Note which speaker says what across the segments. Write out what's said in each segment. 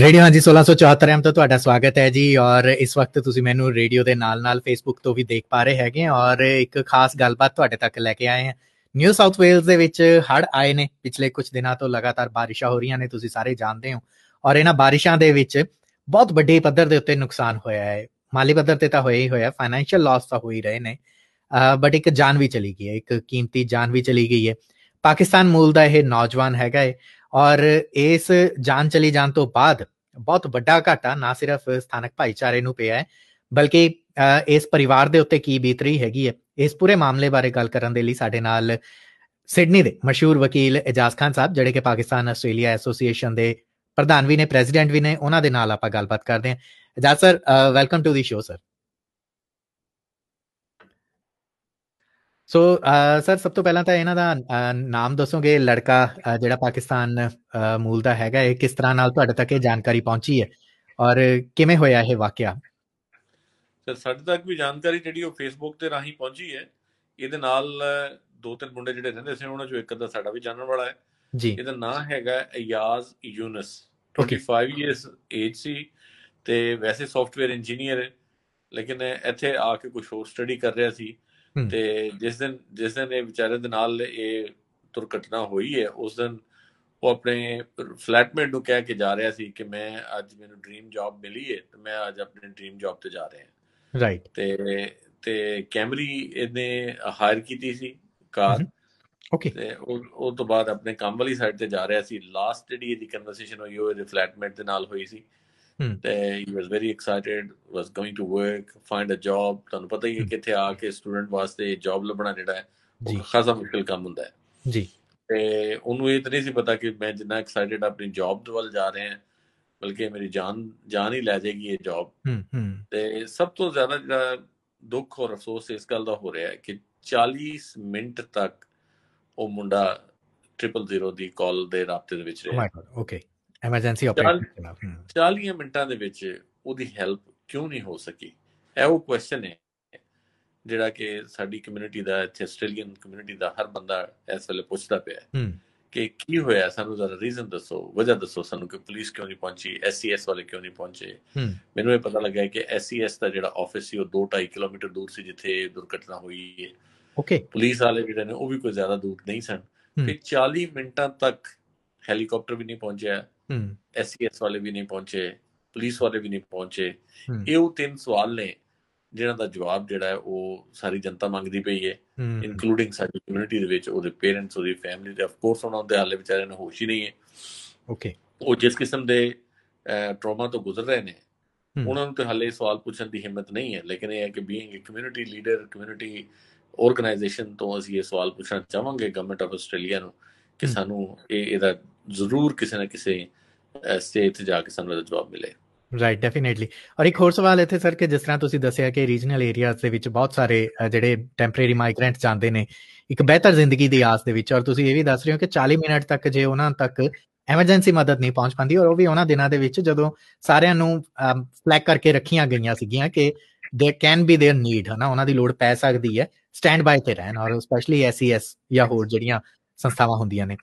Speaker 1: radio ਹਾਂਜੀ 1674 M ਤੋਂ ਤੁਹਾਡਾ ਸਵਾਗਤ ਹੈ ਜੀ ਔਰ ਇਸ ਵਕਤ ਤੁਸੀਂ ਮੈਨੂੰ ਰੇਡੀਓ ਦੇ ਨਾਲ-ਨਾਲ ਫੇਸਬੁੱਕ ਤੋਂ ਵੀ ਦੇਖ ਪਾ ਰਹੇ ਹੈਗੇ ਔਰ ਇੱਕ ਖਾਸ ਗੱਲਬਾਤ ਤੁਹਾਡੇ ਤੱਕ ਲੈ ਕੇ ਆਏ ਹਾਂ ਨਿਊ ਸਾਊਥ ਵੇਲਸ ਦੇ ਵਿੱਚ ਹੜ ਆਏ ਨੇ ਪਿਛਲੇ ਕੁਝ ਦਿਨਾਂ ਤੋਂ ਲਗਾਤਾਰ ਬਾਰਿਸ਼ਾਂ ਹੋ ਰਹੀਆਂ ਨੇ ਤੁਸੀਂ ਸਾਰੇ ਜਾਣਦੇ ਹੋ ਔਰ ਇਹਨਾਂ ਬਾਰਿਸ਼ਾਂ ਦੇ ਵਿੱਚ ਬਹੁਤ ਵੱਡੇ ਪੱਧਰ ਦੇ ਉੱਤੇ ਨੁਕਸਾਨ ਹੋਇਆ ਹੈ ਮਾਲੀ ਪੱਧਰ ਤੇ ਤਾਂ ਹੋਇਆ ਹੀ ਹੋਇਆ ਫਾਈਨੈਂਸ਼ੀਅਲ ਲਾਸ ਤਾਂ ਹੋ ਹੀ ਰਹੇ ਨੇ ਬਟ ਇੱਕ ਜਾਨ ਵੀ ਚਲੀ ਗਈ ਹੈ ਇੱਕ ਕੀਮਤੀ ਜਾਨ ਵੀ ਚਲੀ ਗਈ ਹੈ ਪਾਕਿਸਤਾਨ ਮੂਲ ਦਾ ਇਹ ਨੌਜਵਾਨ ਹੈਗਾ ਹੈ ਔਰ ਇਸ ਜਾਨ ਚਲੀ ਜਾਣ ਤੋਂ ਬਾਅਦ ਬਹੁਤ ਵੱਡਾ ਘਾਟਾ ਨਾ ਸਿਰਫ ਸਥਾਨਕ ਭਾਈਚਾਰੇ ਨੂੰ ਪਿਆ ਹੈ ਬਲਕਿ ਇਸ ਪਰਿਵਾਰ ਦੇ ਉੱਤੇ ਕੀ ਬੀਤ ਰਹੀ ਹੈਗੀ ਹੈ ਇਸ ਪੂਰੇ ਮਾਮਲੇ ਬਾਰੇ ਗੱਲ ਕਰਨ ਦੇ ਲਈ ਸਾਡੇ ਨਾਲ ਸਿਡਨੀ ਦੇ ਮਸ਼ਹੂਰ ਵਕੀਲ ਇਜਾਜ਼ ਖਾਨ ਸਾਹਿਬ ਜਿਹੜੇ ਕਿ ਪਾਕਿਸਤਾਨ ਆਸਟ੍ਰੇਲੀਆ ਐਸੋਸੀਏਸ਼ਨ ਦੇ ਪ੍ਰਧਾਨ ਵੀ ਨੇ ਪ੍ਰੈਜ਼ੀਡੈਂਟ ਵੀ ਨੇ ਉਹਨਾਂ ਦੇ ਨਾਲ ਆਪਾਂ ਗੱਲਬਾਤ ਕਰਦੇ ਹਾਂ Ijaz sir welcome to the show sir so sir uh, ਸਭ ਤੋਂ ਪਹਿਲਾਂ ਤਾਂ ਇਹਨਾਂ ਦਾ ਨਾਮ ਦੱਸੋਗੇ ਲੜਕਾ ਜਿਹੜਾ ਪਾਕਿਸਤਾਨ ਮੂਲ ਦਾ ਹੈਗਾ ਇਹ ਕਿਸ ਤਰ੍ਹਾਂ ਨਾਲ ਤੁਹਾਡੇ ਤੱਕ ਇਹ ਜਾਣਕਾਰੀ ਪਹੁੰਚੀ ਹੈ ਔਰ ਕਿਵੇਂ ਹੋਇਆ ਇਹ ਵਾਕਿਆ
Speaker 2: ਸਰ ਸਾਡੇ ਤੱਕ ਵੀ ਜਾਣਕਾਰੀ ਜਿਹੜੀ ਉਹ ਫੇਸਬੁੱਕ ਤੇ ਰਾਹੀਂ ਪਹੁੰਚੀ ਹੈ ਇਹਦੇ ਨਾਲ ਦੋ ਤਿੰਨ ਮੁੰਡੇ ਜਿਹੜੇ ਰਹਿੰਦੇ ਸੀ ਉਹਨਾਂ ਚੋਂ ਇੱਕ ਦਾ ਸਾਡਾ ਵੀ ਜਾਣਨ ਵਾਲਾ ਹੈ ਜੀ ਇਹਦਾ ਨਾਮ ਹੈਗਾ ਇਯਾਜ਼ ਯੂਨਸ 25 ਇਅਰਸ ਏਜ ਸੀ ਤੇ ਵੈਸੇ ਸੌਫਟਵੇਅਰ ਇੰਜੀਨੀਅਰ ਹੈ ਲੇਕਿਨ ਇੱਥੇ ਆ ਕੇ ਕੁਝ ਹੋਰ ਸਟੱਡੀ ਕਰ ਰਿਹਾ ਸੀ ਤੇ ਜਿਸ ਦਿਨ ਜਿਸ ਦਿਨ ਇਹ ਵਿਚਾਰੇ ਦੇ ਨਾਲ ਇਹ ਦੁਰਘਟਨਾ ਹੋਈ ਹੈ ਉਸ ਦਿਨ ਉਹ ਆਪਣੇ ਫਲੈਟਮੇਟ ਨੂੰ ਕਹਿ ਕੇ ਜਾ ਰਿਹਾ ਸੀ ਕਿ ਮੈਂ ਅੱਜ ਮੈਨੂੰ ਡ੍ਰੀਮ ਜੌਬ ਮਿਲੀ ਹੈ ਤੇ ਮੈਂ ਅੱਜ ਆਪਣੇ ਡ੍ਰੀਮ ਜੌਬ ਤੇ ਜਾ ਰਿਹਾ ਹਾਂ ਰਾਈਟ ਤੇ ਤੇ ਕੈਮਰੀ ਇਹਨੇ ਹਾਇਰ ਕੀਤੀ ਸੀ ਕਾਰ ਓਕੇ ਤੇ ਉਹ ਤੋਂ ਬਾਅਦ ਆਪਣੇ ਕੰਮ ਵਾਲੀ ਸਾਈਡ ਤੇ ਜਾ ਰਿਹਾ ਸੀ ਲਾਸਟ ਜਿਹੜੀ ਇਹਦੀ ਕਨਵਰਸੇਸ਼ਨ ਹੋਈ ਉਹ ਇਹਦੇ ਫਲੈਟਮੇਟ ਦੇ ਨਾਲ ਹੋਈ ਸੀ ਤੇ he was very excited was going to work find a job ਤੁਹਾਨੂੰ ਪਤਾ ਹੀ ਹੈ ਕਿੱਥੇ ਆ ਕੇ ਸਟੂਡੈਂਟ ਵਾਸਤੇ ਜੌਬ ਲੱਭਣਾ ਜਿਹੜਾ ਹੈ ਉਹ ਖਾਸਾ ਮੁਸ਼ਕਲ ਕੰਮ ਹੁੰਦਾ ਹੈ ਜੀ ਤੇ ਉਹਨੂੰ ਇਹ ਤਾਂ ਨਹੀਂ ਸੀ ਪਤਾ ਕਿ ਮੈਂ ਜਿੰਨਾ ਐਕਸਾਈਟਡ ਆਪਣੀ ਜੌਬ ਦੇ ਵੱਲ ਜਾ ਰਹੇ ਹਾਂ ਬਲਕਿ ਮੇਰੀ ਜਾਨ ਜਾਨ ਹੀ ਲੈ ਜਾਏਗੀ ਇਹ ਜੌਬ ਹੂੰ ਹੂੰ ਤੇ ਸਭ ਤੋਂ ਜ਼ਿਆਦਾ ਜਿਹੜਾ ਦੁੱਖ ਔਰ ਅਫਸੋਸ ਇਸ ਗੱਲ ਦਾ ਹੋ ਰਿਹਾ ਹੈ ਕਿ 40 ਮਿੰਟ ਤੱਕ ਉਹ ਮੁੰਡਾ 300 ਦੀ ਕਾਲ ਦੇ ਰਾਤ ਦੇ ਵਿੱਚ oh ਰਿਹਾ
Speaker 1: ਓਕੇ ਐਮਰਜੈਂਸੀ
Speaker 2: ਆਪਰੇਸ਼ਨ 40 ਮਿੰਟਾਂ ਦੇ ਵਿੱਚ ਉਹਦੀ ਹੈਲਪ ਕਿਉਂ ਨਹੀਂ ਹੋ ਸਕੀ ਇਹ ਉਹ ਕੁਐਸਚਨ ਹੈ ਜਿਹੜਾ ਕਿ ਸਾਡੀ ਕਮਿਊਨਿਟੀ ਦਾ ਇੱਥੇ ਆਸਟ੍ਰੇਲੀਅਨ ਕਮਿਊਨਿਟੀ ਦਾ ਹਰ ਬੰਦਾ ਇਸ ਵੇਲੇ ਪੁੱਛਦਾ ਪਿਆ ਹੈ ਕਿ ਕੀ ਹੋਇਆ ਸਾਨੂੰ ਜ਼ਰਾ ਰੀਜ਼ਨ ਦੱਸੋ ਵਜ੍ਹਾ ਦੱਸੋ ਸਾਨੂੰ ਕਿ ਪੁਲਿਸ ਕਿਉਂ ਨਹੀਂ ਪਹੁੰਚੀ ਐਸਸੀਐਸ ਵਾਲੇ ਕਿਉਂ ਨਹੀਂ ਪਹੁੰਚੇ ਮੈਨੂੰ ਇਹ ਪਤਾ ਲੱਗਾ ਕਿ ਐਸਸੀਐਸ ਦਾ ਜਿਹੜਾ ਆਫਿਸ ਸੀ ਉਹ 2.5 ਕਿਲੋਮੀਟਰ ਦੂਰ ਸੀ ਜਿੱਥੇ ਦੁਰਘਟਨਾ ਹੋਈ ਹੈ
Speaker 1: ਓਕੇ ਪੁਲਿਸ
Speaker 2: ਵਾਲੇ ਜਿਹੜੇ ਨੇ ਉਹ ਵੀ ਕੋਈ ਜ਼ਿਆਦਾ ਦੂਰ ਨਹੀਂ ਸਨ ਫਿਰ 40 ਮਿੰਟਾਂ ਤੱਕ ਹੈਲੀਕਾਪਟਰ ਵੀ ਨਹੀਂ ਪਹੁੰਚਿਆ ਐਸਸੀਐਸ ਵਾਲੇ ਵੀ ਨਹੀਂ ਪਹੁੰਚੇ ਪੁਲਿਸ ਵਾਲੇ ਵੀ ਨਹੀਂ ਪਹੁੰਚੇ ਇਹ ਉਹ ਤਿੰਨ ਸਵਾਲ ਨੇ ਜਿਹਨਾਂ ਦਾ ਜਵਾਬ ਜਿਹੜਾ ਹੈ ਉਹ ਸਾਰੀ ਜਨਤਾ ਮੰਗਦੀ ਪਈ ਹੈ ਇਨਕਲੂਡਿੰਗ ਸਾਡੀ ਕਮਿਊਨਿਟੀ ਦੇ ਵਿੱਚ ਉਹਦੇ ਪੇਰੈਂਟਸ ਉਹਦੀ ਫੈਮਿਲੀ ਦੇ ਆਫ ਕੋਰਸ ਉਹਨਾਂ ਦੇ ਹਾਲੇ ਵਿਚਾਰੇ ਨੂੰ ਹੋਸ਼ ਹੀ ਨਹੀਂ ਹੈ ਓਕੇ ਉਹ ਜਿਸ ਕਿਸਮ ਦੇ ਟਰਾਮਾ ਤੋਂ ਗੁਜ਼ਰ ਰਹੇ ਨੇ ਉਹਨਾਂ ਨੂੰ ਤੇ ਹਾਲੇ ਸਵਾਲ ਪੁੱਛਣ ਦੀ ਹਿੰਮਤ ਨਹੀਂ ਹੈ ਲੇਕਿਨ ਇਹ ਹੈ ਕਿ being a community leader community organisation ਤੋਂ ਅਸੀਂ ਇਹ ਸਵਾਲ ਪੁੱਛਣਾ ਚਾਹਾਂਗੇ ਗਵਰਨਮੈਂਟ ਆਫ ਆਸਟ੍ਰੇਲੀਆ ਨੂੰ ਕਿ ਸਾਨੂੰ ਇਹ ਇਹਦਾ ਜ਼ਰੂਰ ਕਿਸੇ ਨਾ ਕਿਸੇ ਸਟੇਟ ਤੇ ਜਾ ਕੇ ਸਾਨੂੰ ਇਹਦਾ ਜਵਾਬ ਮਿਲੇ
Speaker 1: ਰਾਈਟ ਡੈਫੀਨਿਟਲੀ ਔਰ ਇੱਕ ਹੋਰ ਸਵਾਲ ਇੱਥੇ ਸਰ ਕਿ ਜਿਸ ਤਰ੍ਹਾਂ ਤੁਸੀਂ ਦੱਸਿਆ ਕਿ ਰੀਜਨਲ ਏਰੀਆਜ਼ ਦੇ ਵਿੱਚ ਬਹੁਤ ਸਾਰੇ ਜਿਹੜੇ ਟੈਂਪਰੇਰੀ ਮਾਈਗ੍ਰੈਂਟ ਜਾਂਦੇ ਨੇ ਇੱਕ ਬਿਹਤਰ ਜ਼ਿੰਦਗੀ ਦੀ ਆਸ ਦੇ ਵਿੱਚ ਔਰ ਤੁਸੀਂ ਇਹ ਵੀ ਦੱਸ ਰਹੇ ਹੋ ਕਿ 40 ਮਿੰਟ ਤੱਕ ਜੇ ਉਹਨਾਂ ਤੱਕ ਐਮਰਜੈਂਸੀ ਮਦਦ ਨਹੀਂ ਪਹੁੰਚ ਪਾਂਦੀ ਔਰ ਉਹ ਵੀ ਉਹਨਾਂ ਦਿਨਾਂ ਦੇ ਵਿੱਚ ਜਦੋਂ ਸਾਰਿਆਂ ਨੂੰ ਫਲੈਗ ਕਰਕੇ ਰੱਖੀਆਂ ਗਈਆਂ ਸੀਗੀਆਂ ਕਿ they can be there need ਹਨਾ ਉਹਨਾਂ ਦੀ ਲੋੜ ਪੈ ਸਕਦੀ ਹੈ ਸਟੈਂਡ ਬਾਈ ਤੇ ਰਹਿਣ ਔਰ ਸਪੈਸ਼ਲੀ ਐਸਸੀਐਸ ਜਾਂ ਹੋਰ ਜਿਹੜੀਆਂ ਸੰਸਥਾਵਾਂ ਹੁੰਦੀਆਂ ਨੇ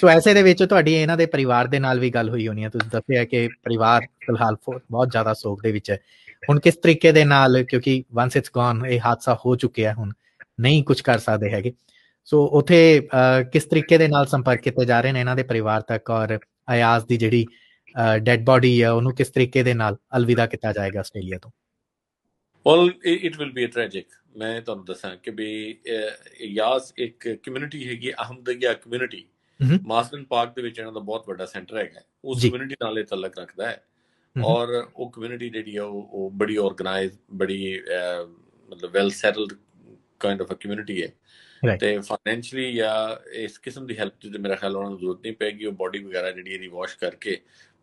Speaker 1: ਸੋ ਐਸੇ ਦੇ ਵਿੱਚ ਤੁਹਾਡੀ ਇਹਨਾਂ ਦੇ ਪਰਿਵਾਰ ਦੇ ਨਾਲ ਵੀ ਗੱਲ ਹੋਈ ਹੋਣੀ ਹੈ ਤੁਸੀਂ ਦੱਸਿਆ ਕਿ ਪਰਿਵਾਰ ਫਿਲਹਾਲ ਬਹੁਤ ਜ਼ਿਆਦਾ ਸੋਗ ਦੇ ਵਿੱਚ ਹੈ ਹੁਣ ਕਿਸ ਤਰੀਕੇ ਦੇ ਨਾਲ ਕਿਉਂਕਿ ਵਾਂਸ ਇਟਸ ਗੋਨ ਇਹ ਹਾਦਸਾ ਹੋ ਚੁੱਕਿਆ ਹੁਣ ਨਹੀਂ ਕੁਝ ਕਰ ਸਕਦੇ ਹੈਗੇ ਸੋ ਉਥੇ ਕਿਸ ਤਰੀਕੇ ਦੇ ਨਾਲ ਸੰਪਰਕ ਕੀਤੇ ਜਾ ਰਹੇ ਨੇ ਇਹਨਾਂ ਦੇ ਪਰਿਵਾਰ ਤੱਕ ਔਰ ਆਯਾਜ਼ ਦੀ ਜਿਹੜੀ ਡੈੱਡ ਬਾਡੀ ਹੈ ਉਹਨੂੰ ਕਿਸ ਤਰੀਕੇ ਦੇ ਨਾਲ ਅਲਵਿਦਾ ਕੀਤਾ ਜਾਏਗਾ ਆਸਟ੍ਰੇਲੀਆ ਤੋਂ
Speaker 2: well it will be a tragic ਮੈਂ ਤੁਹਾਨੂੰ ਦੱਸਾਂ ਕਿ ਵੀ ਯਾਸ ਇੱਕ ਕਮਿਊਨਿਟੀ ਹੈਗੀ ਅਹਮਦਗਿਆ ਕਮਿਊਨਿਟੀ ਮਾਸਲਨ ਪਾਰਕ ਦੇ ਵਿੱਚ ਇਹਨਾਂ ਦਾ ਬਹੁਤ ਵੱਡਾ ਸੈਂਟਰ ਹੈਗਾ ਉਸ ਕਮਿਊਨਿਟੀ ਨਾਲ ਇਹ ਤਲਕ ਰੱਖਦਾ ਹੈ ਔਰ ਉਹ ਕਮਿਊਨਿਟੀ ਜਿਹੜੀ ਆ ਉਹ ਬੜੀ ਆਰਗੇਨਾਈਜ਼ ਬੜੀ ਮਤਲਬ well settled kind of a community ਹੈ ਤੇ ਫਾਈਨੈਂਸ਼ਲੀ ਜਾਂ ਇਸ ਕਿਸਮ ਦੀ ਹੈਲਪ ਦੀ ਮੇਰਾ ਖਿਆਲ ਉਹਨਾਂ ਨੂੰ ਜ਼ਰੂਰਤ ਨਹੀਂ ਪੈਗੀ ਉਹ ਬਾਡੀ ਵਗੈਰਾ ਜਿਹੜੀ ਇਹ ਵਾਸ਼ ਕਰਕੇ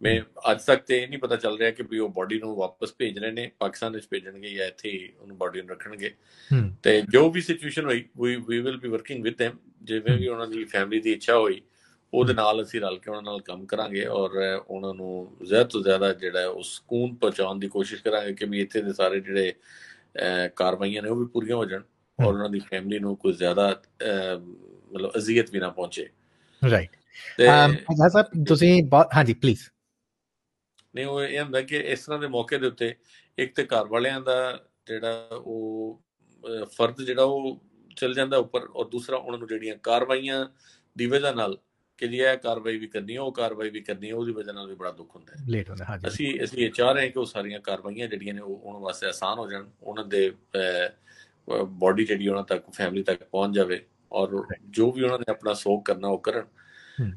Speaker 2: ਮੈਂ ਅੱਜ ਤੱਕ ਤੇ ਇਹ ਨਹੀਂ ਪਤਾ ਚੱਲ ਰਿਹਾ ਕਿ ਵੀ ਉਹ ਬਾਡੀ ਨੂੰ ਵਾਪਸ ਭੇਜ ਰਹੇ ਨੇ ਪਾਕਿਸਤਾਨ ਵਿੱਚ ਭੇਜਣਗੇ ਜਾਂ ਇੱਥੇ ਉਹਨੂੰ ਬਾਡੀ ਨੂੰ ਰੱਖਣਗੇ ਤੇ ਜੋ ਵੀ ਸਿਚੁਏਸ਼ਨ ਹੋਈ ਵੀ we will be working with them ਜਿਵੇਂ ਵੀ ਉਹਨਾਂ ਦੀ ਫੈਮਿਲੀ ਦੀ ਇੱਛਾ ਹੋਈ ਉਹਦੇ ਨਾਲ ਅਸੀਂ ਰਲ ਕੇ ਉਹਨਾਂ ਨਾਲ ਕੰਮ ਕਰਾਂਗੇ ਔਰ ਉਹਨਾਂ ਨੂੰ ਜ਼ਿਆਦਾ ਤੋਂ ਜ਼ਿਆਦਾ ਜਿਹੜਾ ਉਹ ਸਕੂਨ ਪਹੁੰਚਾਉਣ ਦੀ ਕੋਸ਼ਿਸ਼ ਕਰਾਂਗੇ ਕਿ ਵੀ ਇੱਥੇ ਦੇ ਸਾਰੇ ਜਿਹੜੇ ਕਾਰਵਾਈਆਂ ਨੇ ਉਹ ਵੀ ਪੂਰੀਆਂ ਹੋ ਜਾਣ ਔਰ ਉਹਨਾਂ ਦੀ ਫੈਮਿਲੀ ਨੂੰ ਕੋਈ ਜ਼ਿਆਦਾ ਮਤਲਬ ਅਜ਼ੀਅਤ ਵੀ ਨਾ ਪਹੁੰਚੇ
Speaker 1: ਰਾਈਟ ਅਮ ਸਾਹਿਬ ਤੁਸੀਂ ਹਾਂਜੀ ਪਲੀਜ਼
Speaker 2: ਨਹੀਂ ਉਹ ਇਹ ਹੁੰਦਾ ਕਿ ਇਸ ਤਰ੍ਹਾਂ ਦੇ ਮੌਕੇ ਦੇ ਉੱਤੇ ਇੱਕ ਤੇ ਘਰ ਵਾਲਿਆਂ ਦਾ ਜਿਹੜਾ ਉਹ ਫਰਜ਼ ਜਿਹੜਾ ਉਹ ਚਲ ਜਾਂਦਾ ਉੱਪਰ ਔਰ ਦੂਸਰਾ ਉਹਨਾਂ ਨੂੰ ਜਿਹੜੀਆਂ ਕਾਰਵਾਈਆਂ ਦੀ ਵਜ੍ਹਾ ਨਾਲ ਕਿ ਜੀ ਇਹ ਕਾਰਵਾਈ ਵੀ ਕਰਨੀ ਹੈ ਉਹ ਕਾਰਵਾਈ ਵੀ ਕਰਨੀ ਹੈ ਉਹਦੀ ਵਜ੍ਹਾ ਨਾਲ ਵੀ ਬੜਾ ਦੁੱਖ ਹੁੰਦਾ ਹੈ ਲੇਟ ਹੁੰਦਾ ਹਾਂਜੀ ਅਸੀਂ ਅਸੀਂ ਇਹ ਚਾਹ ਰਹੇ ਹਾਂ ਕਿ ਉਹ ਸਾਰੀਆਂ ਕਾਰਵਾਈਆਂ ਜਿਹੜੀਆਂ ਨੇ ਉਹ ਉਹਨਾਂ ਵਾਸਤੇ ਆਸਾਨ ਹੋ ਜਾਣ ਉਹਨਾਂ ਦੇ ਬਾਡੀ ਜਿਹੜੀ ਉਹਨਾਂ ਤੱਕ ਫੈਮਿਲੀ ਤੱਕ ਪਹੁੰਚ ਜਾਵੇ ਔਰ ਜੋ ਵੀ ਉਹਨਾਂ ਨੇ ਆਪਣਾ ਸੋਗ ਕਰਨਾ ਉਹ ਕਰਨ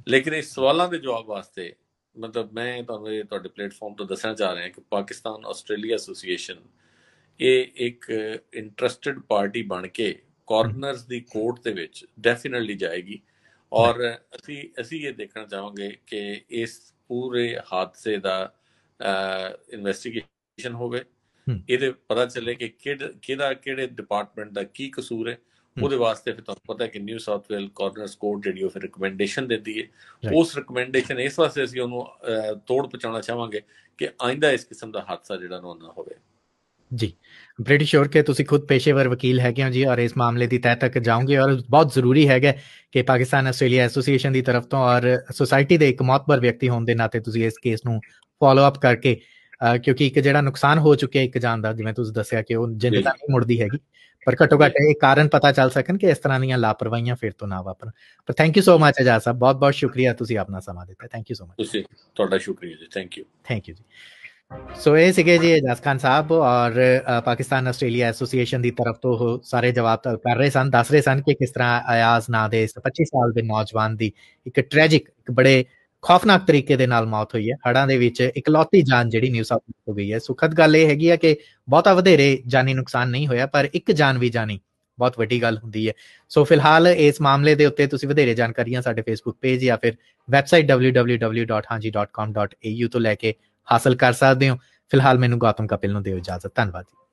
Speaker 2: ਲੇਕਿਨ ਇਸ ਸਵਾਲਾਂ ਦੇ ਜਵਾਬ ਵਾਸਤੇ ਮਤਲਬ ਮੈਂ ਤੁਹਾਨੂੰ ਇਹ ਤੁਹਾਡੇ ਪਲੇਟਫਾਰਮ ਤੋਂ ਦੱਸਣਾ ਚਾਹ ਰਿਹਾ ਕਿ ਪਾਕਿਸਤਾਨ ਆਸਟ੍ਰੇਲੀਆ ਐਸੋਸੀਏਸ਼ਨ ਇਹ ਇੱਕ ਇੰਟਰਸਟਿਡ ਪਾਰਟੀ ਬਣ ਕੇ ਕਾਰਨਰਸ ਦੀ ਕੋਰਟ ਦੇ ਵਿੱਚ ਡੈਫੀਨਿਟਲੀ ਜਾਏਗੀ ਔਰ ਅਸੀਂ ਅਸੀਂ ਇਹ ਦੇਖਣਾ ਚਾਹਾਂਗੇ ਕਿ ਇਸ ਪੂਰੇ ਹਾਦਸੇ ਦਾ ਇਨਵੈਸਟੀਗੇਸ਼ਨ ਹੋਵੇ ਇਹਦੇ ਪਤਾ ਚੱਲੇ ਕਿ ਕਿਹੜਾ ਕਿਹੜੇ ਡਿਪਾਰਟਮੈਂਟ ਦਾ ਕੀ ਕਸੂਰ ਹੈ ਉਹਦੇ ਵਾਸਤੇ ਫਿਰ ਤੁਹਾਨੂੰ ਪਤਾ ਹੈ ਕਿ New South Wales coroners court ਜਿਹੜੀ ਉਹ ਫਿਰ ਰეკਮੈਂਡੇਸ਼ਨ ਦਿੰਦੀ ਹੈ ਉਸ ਰეკਮੈਂਡੇਸ਼ਨ ਇਸ ਵਾਸਤੇ ਅਸੀਂ ਉਹਨੂੰ ਤੋੜ ਪਹੁੰਚਾਉਣਾ ਚਾਹਾਂਗੇ ਕਿ ਆਇਂਦਾ ਇਸ ਕਿਸਮ ਦਾ ਹਾਦਸਾ ਜਿਹੜਾ ਨਾ ਹੋਵੇ
Speaker 1: ਜੀ ਬ੍ਰਿਟਿਸ਼ ਸ਼ੋਰ ਕੇ ਤੁਸੀਂ ਖੁਦ ਪੇਸ਼ੇਵਰ ਵਕੀਲ ਹੈਗੇ ਹੋ ਜੀ ਔਰ ਇਸ ਮਾਮਲੇ ਦੀ ਤਹਿ ਤੱਕ ਜਾਓਗੇ ਔਰ ਬਹੁਤ ਜ਼ਰੂਰੀ ਹੈਗਾ ਕਿ ਪਾਕਿਸਤਾਨ ਆਸਟ੍ਰੇਲੀਆ ਐਸੋਸੀਏਸ਼ਨ ਦੀ ਤਰਫ ਤੋਂ ਔਰ ਸੋਸਾਇਟੀ ਦੇ ਇੱਕ ਮਾਤਬਰ ਵਿਅਕਤੀ ਹੋਣ ਦੇ ਨਾਤੇ ਤੁਸੀਂ ਇਸ ਕੇਸ ਨੂੰ ਫਾਲੋ ਅਪ ਕਰਕੇ ਕਿਉਂਕਿ ਇੱਕ ਜਿਹੜਾ ਨੁਕਸਾਨ ਹੋ ਚੁੱਕਿਆ ਇੱਕ ਜਾਨ ਦਾ ਜਿਵੇਂ ਤੁਸੀਂ ਦੱਸਿਆ ਕਿ ਉਹ ਜਿੰਦ ਤੱਕ ਮੁੜਦੀ ਹੈਗੀ ਪਰ ਘੱਟੋ ਘੱਟ ਇਹ ਕਾਰਨ ਪਤਾ ਚੱਲ ਸਕਣ ਕਿ ਇਸ ਤਰ੍ਹਾਂ ਦੀਆਂ ਲਾਪਰਵਾਹੀਆਂ ਫਿਰ ਤੋਂ ਨਾ ਵਾਪਰਨ ਪਰ ਥੈਂਕ ਯੂ ਸੋ ਮਚ ਅਜਾ ਸਾਹਿਬ ਬਹੁਤ ਬਹੁਤ ਸ਼ੁਕਰੀਆ ਤੁਸੀਂ ਆਪਣਾ ਸਮਾਂ ਦਿੱਤਾ ਥੈਂਕ ਯੂ ਸੋ
Speaker 2: ਮਚ ਤੁਸੀਂ ਤੁਹਾਡਾ ਸ਼ੁਕਰੀਆ ਜੀ ਥੈਂਕ ਯੂ
Speaker 1: ਥੈਂਕ ਯੂ ਜੀ ਸੋ ਇਹ ਸੀਗੇ ਜੀ ਅਜਾਜ਼ ਖਾਨ ਸਾਹਿਬ ਔਰ ਪਾਕਿਸਤਾਨ ਆਸਟ੍ਰੇਲੀਆ ਐਸੋਸੀਏਸ਼ਨ ਦੀ ਤਰਫ ਤੋਂ ਸਾਰੇ ਜਵਾਬ ਤਲਬ ਕਰ ਰਹੇ ਸਨ ਦੱਸ ਰਹੇ ਸਨ ਕਿ ਕਿਸ ਤਰ੍ਹਾਂ ਆਯਾਜ਼ ਨਾ ਦੇ 25 ਸਾਲ ਦੇ ਨੌਜਵਾਨ ਦੀ ਇੱਕ ਟ੍ਰੈਜਿਕ ਇੱਕ ਬੜੇ ਖੌਫਨਾਕ ਤਰੀਕੇ ਦੇ ਨਾਲ ਮੌਤ ਹੋਈ ਹੈ ਹੜਾਂ ਦੇ ਵਿੱਚ ਇਕਲੌਤੀ ਜਾਨ ਜਿਹੜੀ ਨਿਊ ਸਾਊਥ ਹੋ ਗਈ ਹੈ ਸੁਖਦ ਗੱਲ ਇਹ ਹੈਗੀ ਆ ਕਿ ਬਹੁਤਾ ਵਧੇਰੇ ਜਾਨੀ ਨੁਕਸਾਨ ਨਹੀਂ ਹੋਇਆ ਪਰ ਇੱਕ ਜਾਨ ਵੀ ਜਾਨੀ ਬਹੁਤ ਵੱਡੀ ਗੱਲ ਹੁੰਦੀ ਹੈ ਸੋ ਫਿਲਹਾਲ ਇਸ ਮਾਮਲੇ ਦੇ ਉੱਤੇ ਤੁਸੀਂ ਵਧੇਰੇ ਜਾਣਕਾਰੀਆਂ ਸਾਡੇ ਫੇਸਬੁੱਕ ਪੇਜ ਜਾਂ ਫਿਰ ਵੈਬਸਾਈਟ www.hanji.com.au ਤੋਂ ਲੈ ਕੇ ਹਾਸਲ ਕਰ ਸਕਦੇ ਹੋ ਫਿਲਹਾਲ ਮੈਨੂੰ ਗੌਤਮ ਕਪਿਲ ਨੂੰ ਦਿਓ ਇਜਾਜ਼ਤ ਧੰਨਵਾਦ